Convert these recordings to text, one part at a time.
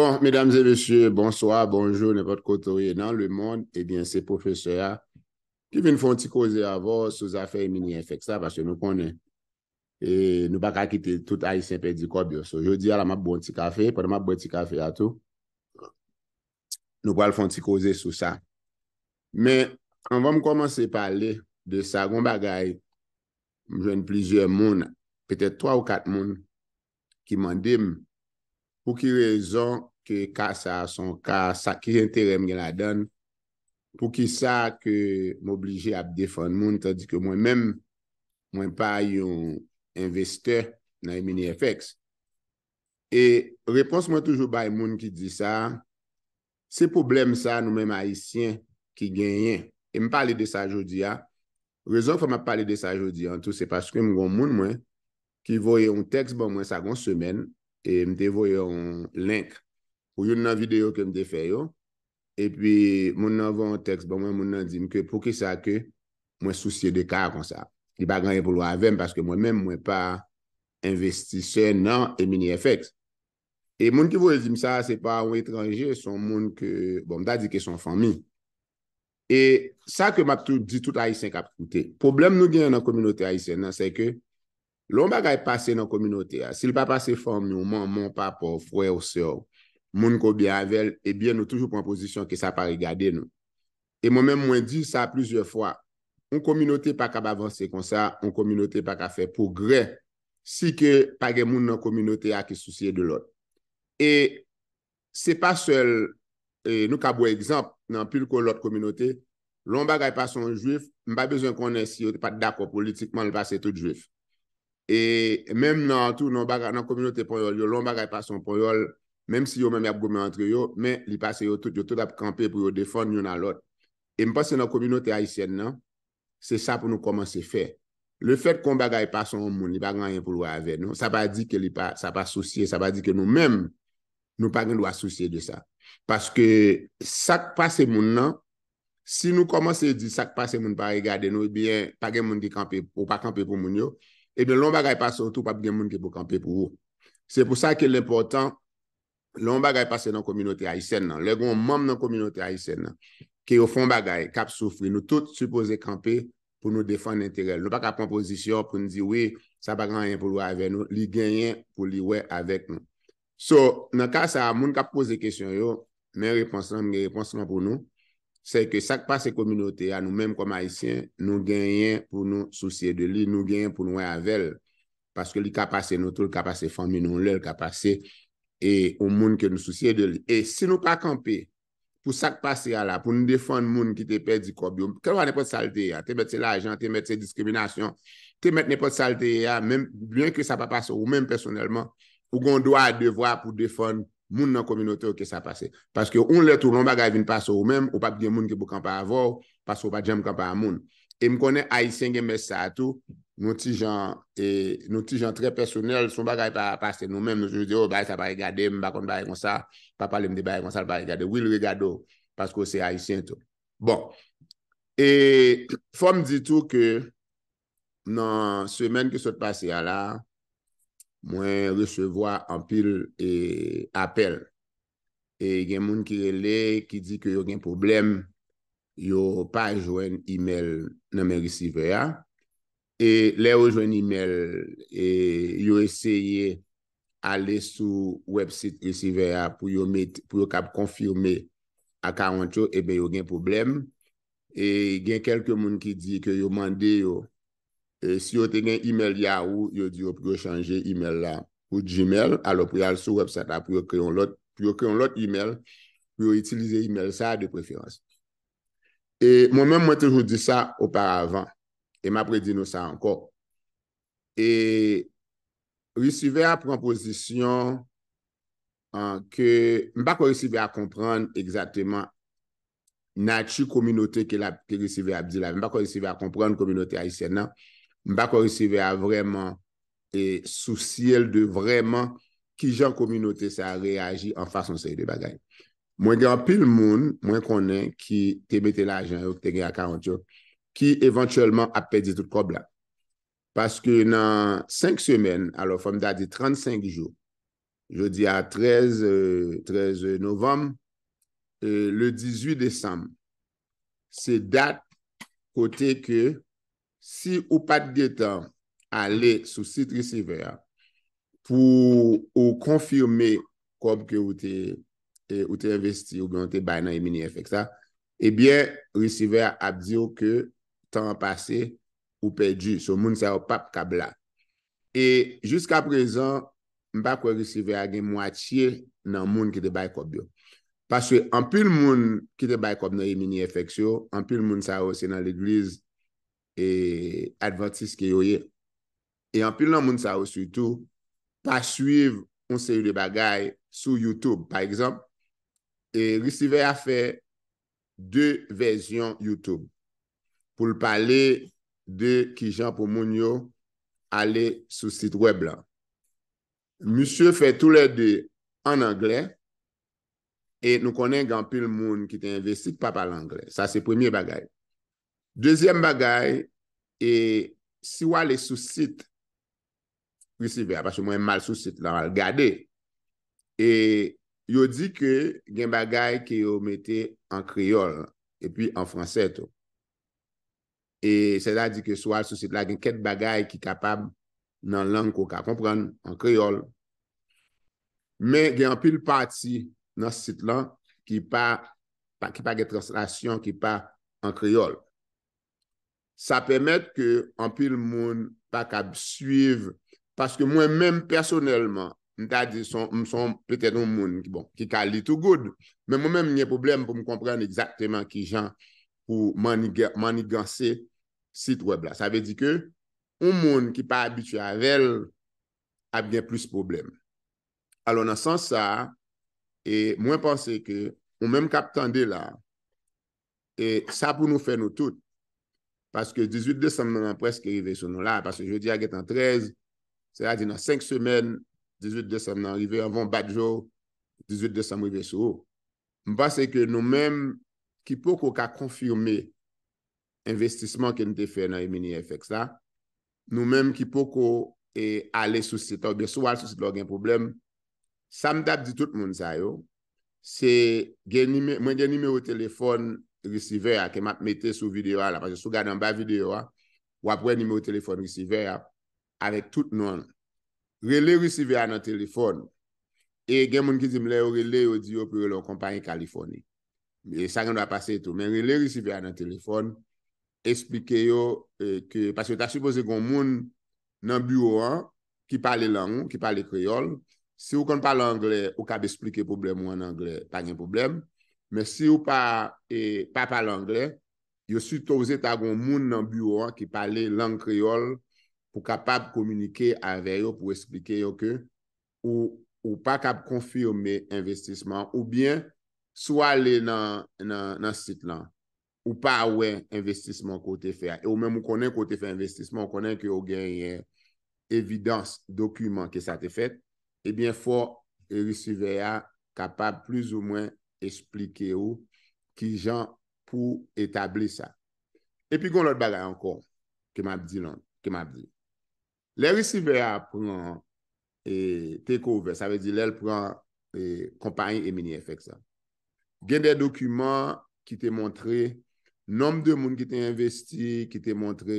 Bon, mesdames et messieurs, bonsoir, bonjour, nevote koutouye nan le monde, eh et bien se professeur ya, ki vin fonti kouze avos sou zafè emini enfeksa, vase nou konen, nou baka kite tout a yi sempè di kobyo. So, joudi ala ma bon ti kafe, pwede ma bon ti kafe atou, nou bal fonti kouze sou sa. Men, an va m komanse pale de sa goun bagay, m jwen plizye moun, pwete 3 ou 4 moun, ki mandem, pou ki rezon ke ka sa son ka sa ki jente rem gen la dan, pou ki sa ke m'oblije ap defon moun, tadi ke mwen mèm mwen pa yon investè nan mini FX. E repons mwen toujou bay moun ki di sa, se poublem sa nou mèm haisyen ki genyen, e m'pale de sa jodi ya, rezon fwa m'a pale de sa jodi an tou, se paske mwen moun mwen ki voye yon teks ban mwen sa gon semen, E mte voye yon link pou yon nan videyo ke mte feyo. E pi moun nan voye yon tekst, bon moun nan dim ke pouke sa ke mwen souciye de ka kon sa. Y pa ganyan pou lwa aven, paske mwen men mwen pa investise nan Emini FX. E moun ki voye dim sa, se pa yon etranje, son moun ke, bon mta di ke son fami. E sa ke map di tout a Y5 a pouti. Problem nou gen nan kominote a Y5 nan se ke, loun bagay pase nan kominote a, sil pa pase fòm nou, moun pa pou fwe ou se ou, moun ko bi avel, ebyen eh nou toujou pou an pozisyon ki sa pa rigade nou. E moun men mwen di sa plizye fwa, moun kominote pa ka ba avanse kon sa, moun kominote pa ka fe pou gre, si ke page moun nan kominote a ki sou siye de lot. E se pa sel, e nou ka bou ekzamp, nan pil kon lot kominote, loun bagay pase an jwif, mba bezon konen si yo te pati dako politikman lou pase tout jwif. E menm nan tout, nan kominote pon yon, yon lan bagay pason pon yon, menm si yon menm yap gome antre yon, men li pase yon tout, yon tout ap kampe pou yon defon yon alot. E mpase nan kominote Haitien nan, se sa pou nou komanse fe. Le fet kon bagay pason yon moun, li bagay yon pou lwa ave, non? Sa pa di ke li pa, sa pa souciye, sa pa di ke nou menm, nou pa gen lwa souciye de sa. Paske sak pase moun nan, si nou komanse di sak pase moun pa regade, nou e biyen pa gen moun di kampe ou pa kampe pou moun yo, Ebe loun bagay passe ou tou pap gen moun ki pou kampe pou ou. Se pou sa ke l'important, loun bagay passe nan kominote Aysen nan. Le goun mam nan kominote Aysen nan. Ke yo fon bagay, kap soufri. Nou tout suppose kampe pou nou defan n'interel. Nou pa ka pon posisyon pou nou di we, sa pa gran yon pou lwa ave nou. Li gen yon pou li we avek nou. So, nan ka sa, moun kap pose kesyon yo, men reponsan, men reponsan pou nou. se ke sak pa se kominote a nou menm kwa maisyen, nou genyen pou nou souciye de li, nou genyen pou nou envel, paske li ka pase nou tou, ka pase fon mi nou, lèl ka pase, e ou moun ke nou souciye de li. E se nou pa kampe, pou sak pase a la, pou nou defon moun ki te pedi kobyo, kalwa ne pot salte a, te mette la ajan, te mette diskriminasyon, te mette ne pot salte a, menm, bwen ke sa pa pase ou menm personelman, ou gon do a devwa pou defon, moun nan kominote ou ke sa pase. Paske ou lè tou, loun bagay vin pase ou mèm, ou pap gen moun ki pou kampa avò, paske ou pa djem kampa amoun. E m konè Aisyen gen mè sa atou, nou ti jan, e, nou ti jan tre personel, son bagay pase nou mèm, nou jè di yo, oh, bagay sa bagay gade, m bakon bagay konsa, pa pale m de bagay konsa, bagay gade, wè lè gade ou, paske ou se Aisyen tou. Bon, e fòm di tou ke, nan semen ki sot pase ya la, mwen resevo apil e, apel. E gen moun ki rele, ki di ki yo gen problem, yo pa jwen email nan men resive ya. E le yo jwen email, yo eseye ale sou website resive ya pou yo kap konfirme akawantyo, ebe yo gen problem. Gen kelke moun ki di ki yo mande yo Euh, si yo tenen e-mail ya ou, yo di yo pou yo chanje e-mail la pou Gmail, alo pou yo al sou website la pou yo kre yon lot e-mail, pou yo itilize e-mail sa de preferans. E mwen men mwen tejou di sa oparavan, e mwen apre di nou sa anko. E resive a propozisyon anke, mwen pa kore resive a kompran egzateman na chou kominote ke resive Abdila, mwen pa kore resive a kompran kominote Aisyen nan, mba korisive a vreman e souciel de vreman ki jan kominote sa reagi an fason sey de bagay. Mwen gen apil moun, mwen konen, ki teme te la jan, ou te gen a 40 jok, ki evantuellement apedi tout kob la. Paske nan 5 semen, alo fom dati 35 jok, jodi a 13 novem, e le 18 desam, se dat kote ke Si ou pat ge tan ale sou sit risive ya pou ou konfirme kom ke ou te e, investi ou beyon te bay nan emini efekta, ebyen eh risive ya ap diyo ke tan pase ou pedi sou moun sa yo pap kabla. E jusqu'a prezan mba kwe risive ya gen mwa chie nan moun ki te bay kob yo. Paswe, anpil moun ki te bay kob nan emini efektyo, anpil moun sa yo se nan l'eglize e Adventist ki yo ye. E anpil nan moun sa ou suy tou, pa suyv on se yu de bagay sou YouTube, pa ekzamp, e risive a fe de vezyon YouTube pou l pale de ki jan pou moun yo ale sou sit web la. Moussou fe tout le de an Angle, e nou konen anpil moun ki te investik pa pa l'Angle. Sa se premi bagay. Dezyen bagay, e si wale sou sit, kri si ve apache ah, mwen mal sou sit lan al gade, e yo di ke gen bagay ki yo mete an kriol, e pi an franset. E se la di ke sou al sou sit la gen ket bagay ki kapab nan lang koka, kompran an kriol, men gen an pil pati nan sit lan ki pa, ki pa gen translasyon ki pa an kriol. sa pwemet ke anpil moun pa kab suyv paske mwen menm personelman mta di son, mson pwete nou moun ki bon, ki ka little good men mwen menm nye problem pou m konpren exakteman ki jan pou maniganse sit web la sa ve di ke, ou moun ki pa abituavel ap gen plus problem alo nan san sa e mwen panse ke, ou menm kap tan de la e sa pou nou fe nou tout Paske 18 Desem nan apreske rive sou nou la, paske je di aget an 13, se a di nan 5 semen, 18 Desem nan rive avon bat jo, 18 Desem rive sou ou. Mba se ke nou men, ki pou ko ka konfirme investisman ke nou te fe nan e mini FX la, nou men ki pou ko e ale sou sito, be sou al sou sito, gen problem, sa mdap di tout moun sayo, se gen nime, mwen gen nime ou telefon, mwen gen nime ou telefon, resive a ke map mette sou video a la pwese sou gade an ba video a wapwen nime ou telefon resive a ale tout non rele resive a nan telefon e gen moun ki zimle ou rele ou di yo pou rele ou kompanyen kalifoni e sa gen do a pase etou men rele resive a nan telefon esplike yo e, ke pasyo ta suppose goun moun nan bureau a ki pale lang, ki pale kreol se ou kon pale angle ou kab esplike poublem ou an angle panye poublem men si ou pa e, pa l'anglè, yo su toze tagon moun nan buwa ki pale lang kriol pou kapab komunike aveyo pou esplike yo ke ou pa kap konfirme investisman ou bien, swa le nan sit lan ou pa we investisman kote fe a. Ou men mou konen kote fe investisman, konen ki yo genye evidans, dokumen ke sa te fet, e eh bien fo, e resive a kapab plus ou mwen esplike ou ki jan pou etabli sa. E pi kon lot bagay ankon ke map di lan, ke map di. Le recibe a pran e teko ouve, sa ve di le pran e kompanyi emini efek sa. Gen de dokumen ki te montre, nom de moun ki te investi, ki te montre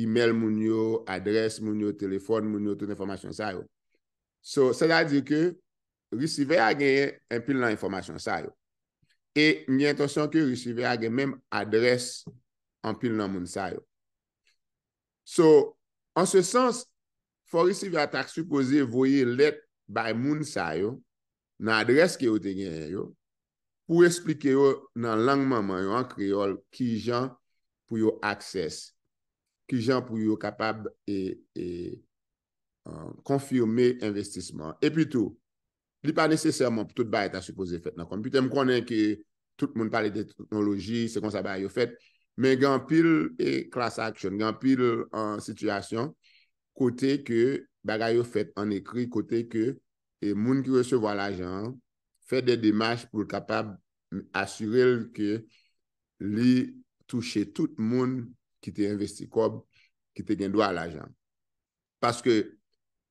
email moun yo, adres moun yo, telefon moun yo, ton informasyon sa yo. So, sa la di ke, risive a genye empil nan informasyon sa yo. E, niye intonsyon ki risive a genye menm adres empil nan moun sa yo. So, an se sens, fwa risive a tak supoze voye let by moun sa yo nan adres ki yo te genye yo pou esplike yo nan langmanman yo an kriol ki jan pou yo akses, ki jan pou yo kapab e, e konfirme investisman. E pwitou, li pa nese serman pou tout ba et a se pose fet nan kom. Pi te m kwenen ke tout moun pale de teknoloji, se kon sa ba yo fet, men gen pil e class action, gen pil an situasyon, kote ke baga yo fet an ekri, kote ke e moun ki resevo al ajan, fe de dimash pou kapab asyrel ke li touche tout moun ki te investi kob, ki te gen do al ajan. Paske,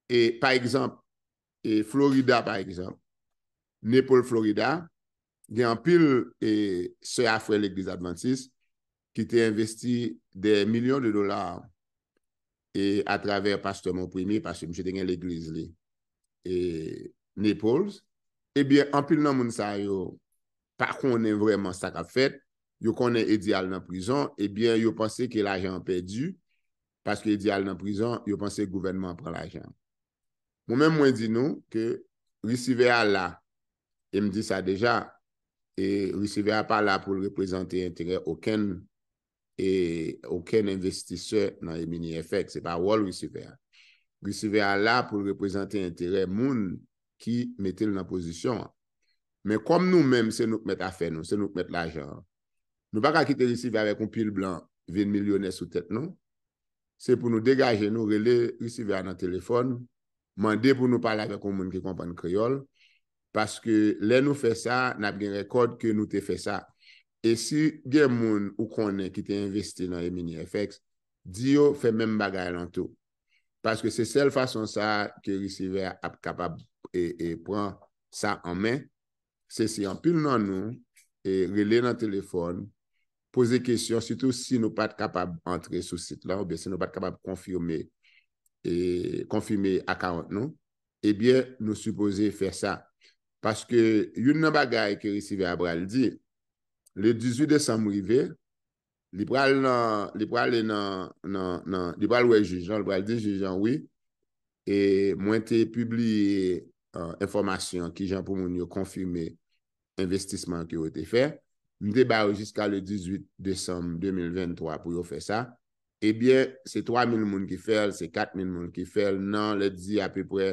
e pa ekzamp, E Florida, par exemple, Nepal, Florida, gen apil e, se a fwe l'Eglise Adventiste, ki te investi de milyon de dolar e atraver Pastor Monprime, parce mwen chete gen l'Eglise lè, e Nepal, e bien, apil nan moun sa yo, pa konen vwèman sakap fèt, yo konen edi al nan prizon, e bien, yo panse ke l'ajan pèdou, parce edi al nan prizon, yo panse gouvernement pran l'ajan. Moun men mwen di nou ke Rissivea la, e mdi sa deja, e Rissivea pa la pou l reprezenti intere oken e oken investisseur nan emini efek, se pa wall Rissivea. Rissivea la pou l reprezenti intere moun ki mette l nan posisyon. Men kom nou men se nou kmet afe nou, se nou kmet la jan. Nou pa ka kite Rissivea vek ou pil blan, 20 milyonè sou tèt nou, se pou nou degaje nou rele Rissivea nan telefon, mande pou nou pala ke komoun ki kompan kriol, paske lè nou fè sa, nap gen rekod ke nou te fè sa. E si gen moun ou konen ki te investi nan Emini FX, di yo fè men bagay lantou. Paske se sel fason sa ke risive ap kapab e, e pran sa anmen, se si anpil nan nou, e rele nan telefon, pose kesyon, se nou pat kapab antre sou sit la, se nou pat kapab konfirmé e konfime akarot nou, ebyen nou suppose fè sa. Paske yon nan bagay ke resive a bral di, le 18 desam mou i ve, li pral wè juj, nan l bral di juj jan wè, e mwen te publie euh, informasyon ki jan pou moun yo konfime investisman ki yo te fè, mwen te barou jiska le 18 desam 2023 pou yo fè sa, Ebyè, se 3.000 moun ki fèl, se 4.000 moun ki fèl, nan let di api pwè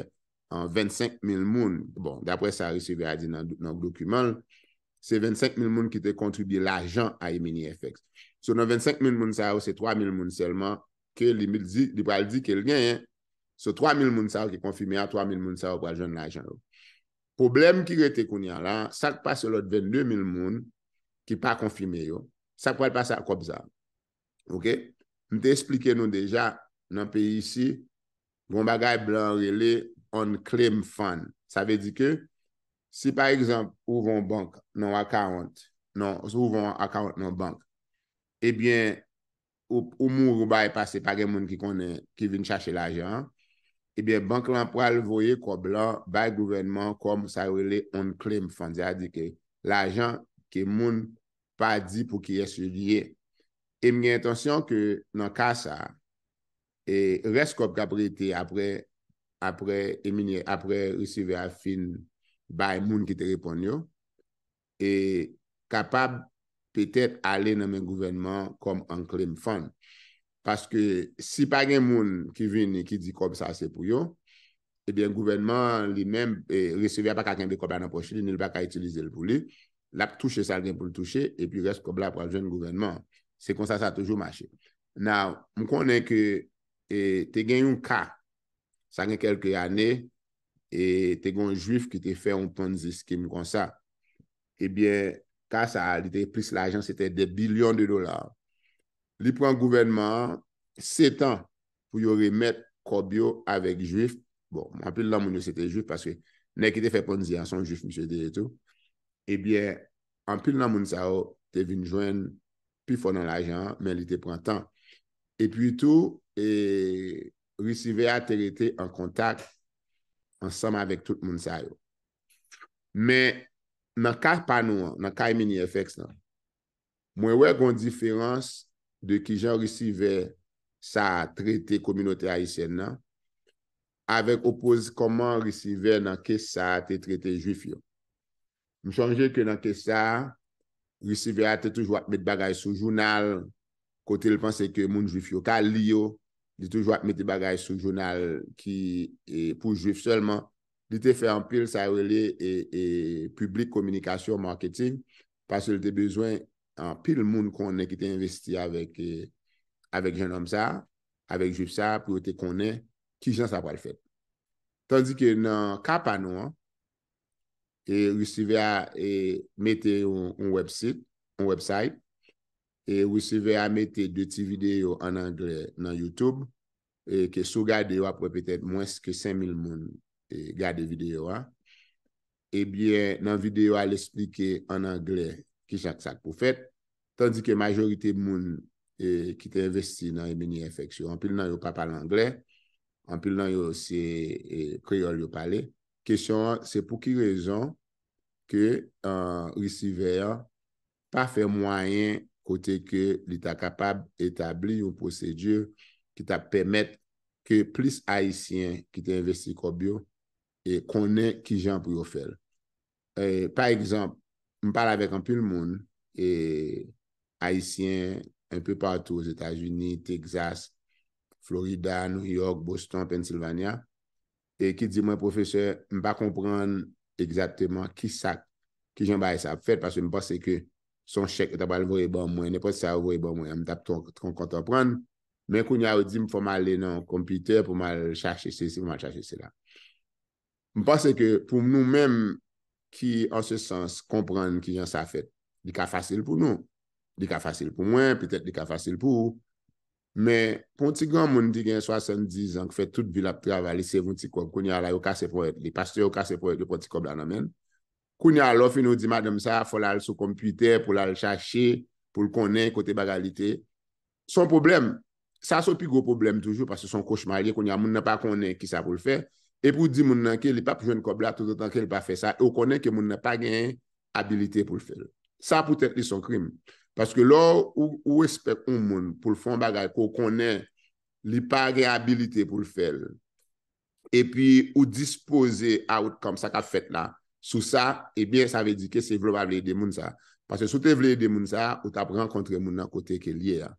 an 25.000 moun. Bon, d'apwè sa resive a di nan dokumen, se 25.000 moun ki te kontribye l'ajan a Yemini FX. Se nan 25.000 moun sa ou se 3.000 moun selman, ke li mèl di, li pwèl di ke lgen, se 3.000 moun sa ou ki konfime a, 3.000 moun sa ou pwèl jen l'ajan ou. Pwoblèm ki gè te konyan lan, sa pwèl pas se lot 22.000 moun ki pa konfime yo, sa pwèl pas sa akop za. Ok? M te esplike nou deja nan pe yisi, bon bagay blan rele on claim fund. Sa ve di ke, si par exemple, ou von bank nan akawant, nou, ou von akawant nan bank, ebyen, ou moun rouba e pase pake moun ki konen, ki vin chache l'ajan, ebyen, bank lan pral voye kwa blan bay gouvenman kom sa rele on claim fund. Ya di ke, l'ajan ke moun pa di pou ki yese liye E mwen gen intansyon ke nan kasa e res kop kapri ete apre emine apre reseve a fin bay moun ki te repon yo e kapab petet ale nan men gouvenman kom an klem fon. Paske si pa gen moun ki vin e ki di kop sa se pou yo, e ben gouvenman li men e reseve a pa kakenbe kop a nan pochili, nil pa ka itilize l pou li, lap touche sa gen pou l touche, e pi res kop la pou aljen gouvenman. Se kon sa, sa toujou mache. Nou, mwen konnen ke e, te gen yon ka sa gen kelke ane e te gen yon juif ki te fe yon ponzi ske mwen kon sa. Ebyen, ka sa alite plis la ajan, se te de bilion de dolar. Li pran gouvenman setan pou yon remet kobyo avek juif. Bon, anpil nan moun yo se te juif paske ne ki te fe ponzi a son juif mwen se deje tou. Ebyen, anpil nan moun sa o, te vin jwen pi fò nan la jan, men li te prantan. E pwitou, e resive a terete an kontak ansam avèk tout moun sa yo. Men, nan ka panou an, nan ka emini efeks nan, mwen wè goun diferans de ki jan resive sa trete kominote a isen nan, avèk opozit koman resive nan ke sa te trete juif yo. M chanje ke nan ke sa a resive a te toujwa ap met bagaj sou jounal, kote l panse ke moun jwif yo ka li yo, di toujwa ap met bagaj sou jounal ki e pou jwif selman, di te fe an pil sa e wele e, e publik komunikasyon, marketing, pasil te bezwen an pil moun konen ki te investi avek jen om sa, avek jwif sa, pou te konen, ki jan sa pa l fèt. Tandik e nan kap anou an, e wisi ve a e mette yon website, e wisi ve a mette de ti video an Angle nan YouTube, e ke sou gade yo apwe petet mwens ke 5000 moun e gade video a, e byen nan video a l'esplike an Angle ki chak sak pou fet, tandi ke majorite moun e, ki te investi nan yon mini-fx yo. Anpil nan yo pa pal Angle, anpil nan yo se kreol yo pale, Kesyon an, se pou ki rezon ke euh, risi veya pa fe mwayen kote ke li ta kapab etabli yon prosedye ki ta pemet ke plis Haitien ki te investi kobyo e konen ki jan pou yo fel. Euh, par ekzamp, m pala vek an pil moun, Haitien, an pe patou, Etat-Unis, Texas, Florida, New York, Boston, Pennsylvania, E ki di mwen profese, mwen pa kompran egzapte mwen ki sa ki jan baye sa fet, parce mwen pase ke son chek e tabal vwoye ban mwen, e pati sa vwoye ban mwen, a mwen tab ton kontan pran. Men koun ya ou di mwen fwa mal le nan kompite, pou mal chache se se mwen chache se la. Mwen pase ke pou mwen nou men ki an se sens kompran ki jan sa fet, di ka fasil pou nou. Di ka fasil pou mwen, pe tèt di ka fasil pou ou. Men, pon ti gran moun di gen 70 an ki fè tout vilap travali se voun ti kob. Koun ya la yo kase pou et li. Pastè yo kase pou et li pou ti kob la nan men. Koun ya lo fin nou di madem sa, fò la al sou kompüter pou la al chache, pou l konen kote bagalite. Son problem, sa sou pi gro problem toujou, parce son koshman li, koun ya moun nan pa konen ki sa pou l fè. E pou di moun nan ke li pa pou jen kob la tout an tan ke li pa fè sa, ou konen ke moun nan pa gen habilite pou l fè. Sa pou tèt li son krim. Paske lò ou espèk ou moun pou l'fon bagay kou konè li pa reabilite pou l'fèl. E pi ou dispose aout kom sa ka fèt la. Sou sa, ebyen sa ve di ke se vlou avle de moun sa. Paske sou te vle de moun sa, ou ta pran kontre moun nan kote ke liye la.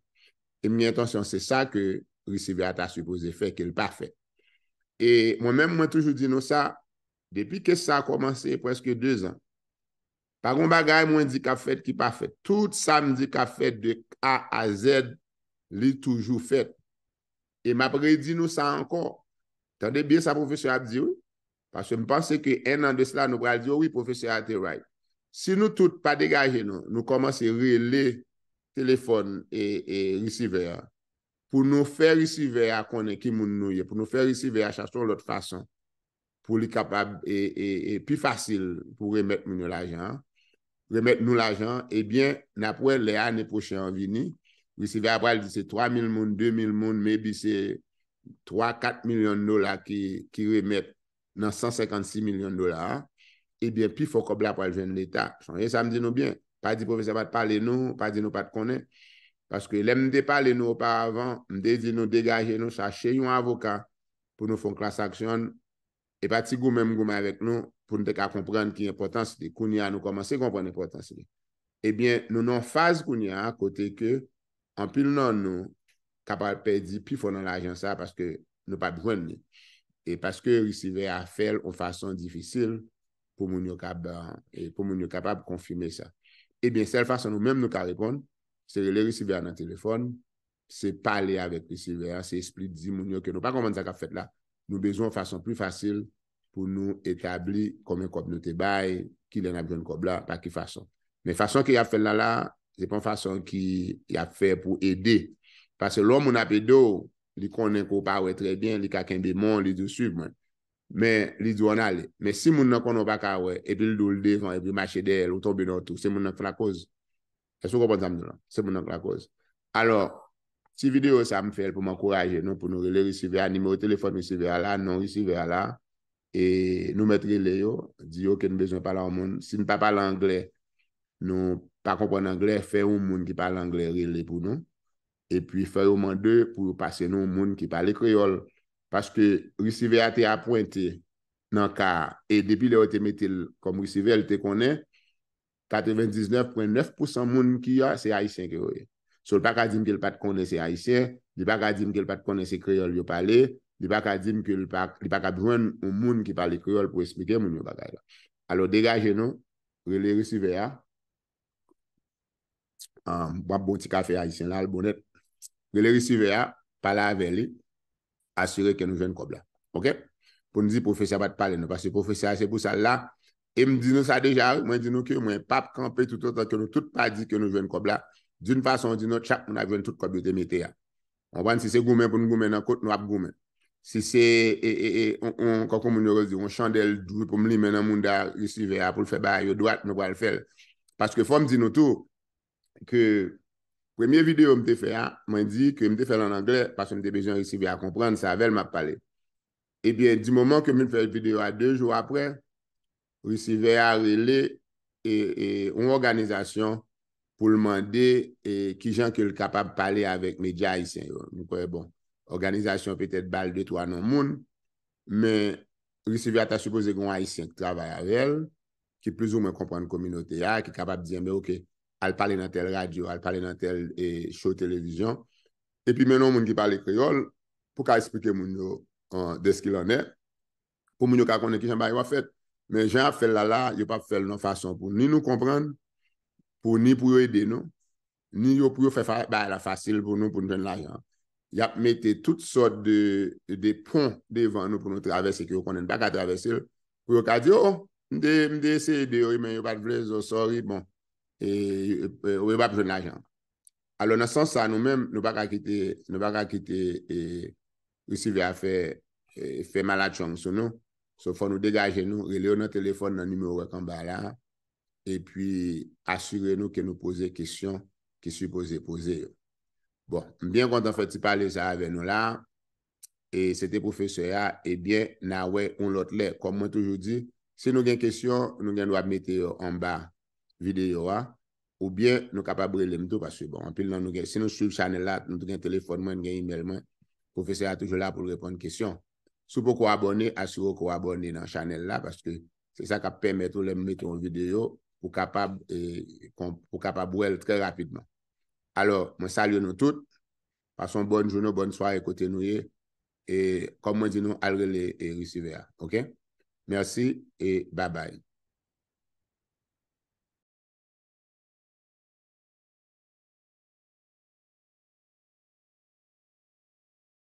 E mien tansyon, se sa ke risive ata supose fèk ke l'pa fèt. E mwen mwen toujou di nou sa, depi ke sa a komanse preske 2 an, Pagoun bagay mwen di ka fet ki pa fet. Tout sa m di ka fet de A a Z li toujou fet. E m apre di nou sa ankon. Tande bin sa profesyon ap di ou? Pase m panse ke en nan de sla nou pral di ou oh, ou profesyon ap te ray. Si nou tout pa degaje nou, nou komanse re le telefon e risive ya. Pou nou fe risive ya konen ki moun nou ye. Pou nou fe risive ya chaston lot fason. Pou li kapab e pi fasil pou remet moun yo la jan. remet nou l'ajan, ebyen, napwen lè anè pochè an vini, wisi ve apwa lise 3.000 moun, 2.000 moun, mebi se 3-4 milyon nola ki remet nan 156 milyon nola, ebyen, pi fok obla apwa ljen l'Etat. Sanye, sa mdi nou byen, pa di profese pat pale nou, pa di nou pat konen, paske lem de pale nou opa avan, mde di nou degaje nou sa chen yon avoka, pou nou fon klasaksyon, E pati goumèm goumèm avèk nou, pou nou te ka komprenn ki yon potansi de kouni an nou komanse komprenn yon potansi de. Ebyen, eh nou nan faz kouni an, kote ke, anpil nan nou, kapal pe di pi fonan l'agen sa, paske nou pa brwenne, e paske resive a fel ou fason difisil pou moun yo e kapab konfime sa. Ebyen, eh sel fason nou menm nou ka rekond, se le resive an nan telefon, se pale avèk resive an, se espli di moun yo ke nou pa koman sa kap fet la. Nou bezon fason pli fasil pou nou etabli kome kop nou te bay, ki lè nan ap joun kop la, pa ki fason. Men fason ki yap fè lala, jè pon fason ki yap fè pou edè. Pase lò moun ap edò, li konen kop awe trebyen, li kaken bè moun, li dò sub, men. Men, li dò an ale. Men si moun nan konon pa kawè, epi loul devan, epi machedè, louton bè nòtou, se moun nan fò la koz. Eso kòp an zan moun nan, se moun nan fò la koz. Alors, Si videyo sa m fèl pou m akouraje nou pou nou rele receve a nime ou telefon receve a la, nou receve a la. E nou met rele yo, di yo ke nou bezon pala ou moun. Si nou pa pala angle, nou pa kompon angle, fè ou moun ki pale angle rele pou nou. E pi fè ou man de pou pase nou moun ki pale kreol. Paske receve a te apwente nan ka, e depi le o te metil kom receve al te konen, 99.9% moun ki yo se a yi 5 euro ye. So l pa ka jim ke l pa te kone se Aisyen, di pa ka jim ke l pa te kone se Kriol yo pale, di pa ka jim ke l pa, di pa ka brwen ou moun ki pale Kriol pou esmike moun yo pa kage. Alo degaje nou, vele resive ya, um, wap bon ti kafe Aisyen lal bonet, vele resive ya, pale a vele, asyre ke nou jwen kobla. Ok? Pou nou di profesa bat pale nou, pasi profesa se pou sal la, e m di nou sa deja, mwen di nou ki mwen pap kampe tout an, ke nou tout pa di ke nou jwen kobla, D'youn fason, d'youn chak moun avyon tout kòp yo te mete ya. Mwan si se goumen pou nou goumen nan kòt, nou ap goumen. Si se, e, e, e, an, an, kòkou moun yo rozi, an chandel dwi pou moun li menan moun da resive ya pou l'feba yo doat moun wale fel. Paske fò m di nou tou, ke premye videyo mte fe ya, mwen di ke mte fel an angle, paske mte bejyon resive ya kompren, savel m ap pale. E eh biye, di mouman ke mwen fè videyo a, dè jou apre, resive ya rele, e, e, on organizasyon, pou l mande e ki jan ke l kapab pale avèk media ayisyen yo. Nou kwe bon, organizasyon petèt bal de to anon moun, men, resive ata supose kon ayisyen ki travay avèl, ki plizou men kompran kominote ya, ki kapab diyen, men ok, al pale nan tel radio, al pale nan tel e, show televizyon, epi menon moun ki pale kriol, pou ka espeke moun yo de skil anè, er, pou moun yo ka konen ki jan bay wafet, men jan fel lala, yo pa fel nan fason pou ni nou kompran, pou ni pou yo ide nou, ni yo pou yo fe fa, ba la fasil pou nou pou nou jen la jen. Yap, mette tout sort de pon devan nou pou nou travese ki yo, konen baka travese l, pou yo ka di yo, oh, mde mde se ide yo, men yo pat vlezo, oh, sori, bon, e, yo e, e bat pou jen la jen. Alon, nan sans sa nou men, nou baka kite, nou baka kite, e, usi ve a fe, e, fe mala chan sou nou, sou fon nou degaje nou, re le ou nan telefon nan nime ou re kon ba la, ha, E pwi asyre nou ke nou poze kisyon, ki sou poze poze yo. Bon, mbyen kontan foti pale, sa ave nou la, e sete profese ya, e eh byen na wey on lot le. Kom mwen toujou di, se nou gen kisyon, nou gen nou ap mette yo an ba video ya, ou byen nou kapabre le mtou, paswe bon, apil nan nou gen, se nou sou chanel la, nou gen telefonman, gen emailman, profese ya toujou la pou lèpon kisyon. Sou pou kwa abone, asyro kwa abone nan chanel la, paswe se sa kapem mette yo le mtou an video yo, E, pou kapab wèl trè rapidman. Alors, mwen salyon nou tout. Fason bon jounou, bon swa, ekote nou ye. E kom mwen di nou, alre lè e resive a. Ok? Mersi e babay.